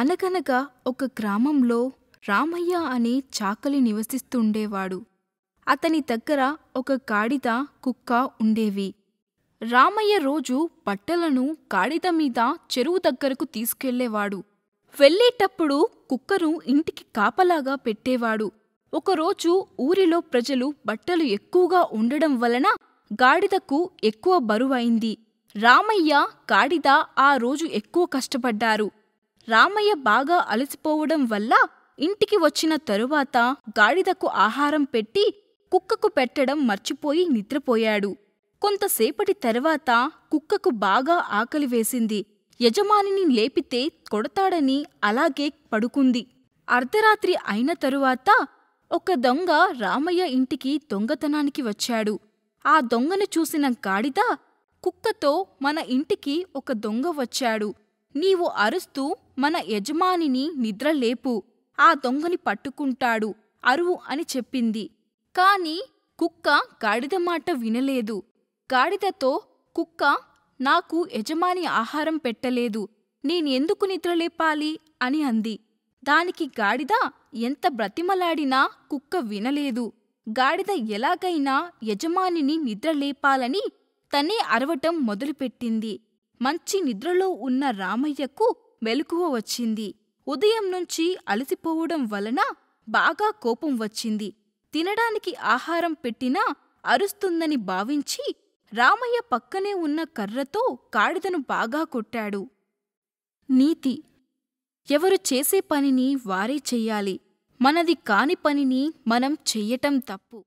అనగనగా ఒక గ్రామంలో రామయ్య అనే చాకలి నివసిస్తుండేవాడు అతని దగ్గర ఒక కాడిద కుక్క ఉండేవి రామయ్య రోజు బట్టలను కాడిద మీద చెరువు దగ్గరకు తీసుకెళ్లేవాడు వెళ్ళేటప్పుడు కుక్కను ఇంటికి కాపలాగా పెట్టేవాడు ఒకరోజు ఊరిలో ప్రజలు బట్టలు ఎక్కువగా ఉండడం వలన గాడిదకు ఎక్కువ బరువైంది రామయ్య గాడిద ఆ రోజు ఎక్కువ కష్టపడ్డారు రామయ్య బాగా అలసిపోవడం వల్ల ఇంటికి వచ్చిన తరువాత గాడిదకు ఆహారం పెట్టి కుక్కకు పెట్టడం మర్చిపోయి నిద్రపోయాడు కొంతసేపటి తర్వాత కుక్కకు బాగా ఆకలి వేసింది యజమానిని లేపితే కొడతాడని అలాగే పడుకుంది అర్ధరాత్రి అయిన తరువాత ఒక దొంగ రామయ్య ఇంటికి దొంగతనానికి వచ్చాడు ఆ దొంగను చూసిన గాడిద కుక్కతో మన ఇంటికి ఒక దొంగ వచ్చాడు నీవు అరుస్తూ మన యజమానిని నిద్రలేపు ఆ దొంగని పట్టుకుంటాడు అరువు అని చెప్పింది కాని కుక్క గాడిద మాట వినలేదు గాడిదతో కుక్క నాకు యజమాని ఆహారం పెట్టలేదు నేనెందుకు నిద్రలేపాలి అని అంది దానికి గాడిద ఎంత బ్రతిమలాడినా కుక్క వినలేదు గాడిద ఎలాగైనా యజమానిని నిద్రలేపాలని తనే అరవటం మొదలుపెట్టింది మంచి నిద్రలో ఉన్న రామయ్యకు మెలకువ వచ్చింది ఉదయం నుంచి అలసిపోవడం వలన బాగా కోపం వచ్చింది తినడానికి ఆహారం పెట్టినా అరుస్తుందని భావించి రామయ్య పక్కనే ఉన్న కర్రతో కాడిదను బాగా కొట్టాడు నీతి ఎవరు చేసే పనిని వారే చెయ్యాలి మనది కాని పనిని మనం చెయ్యటం తప్పు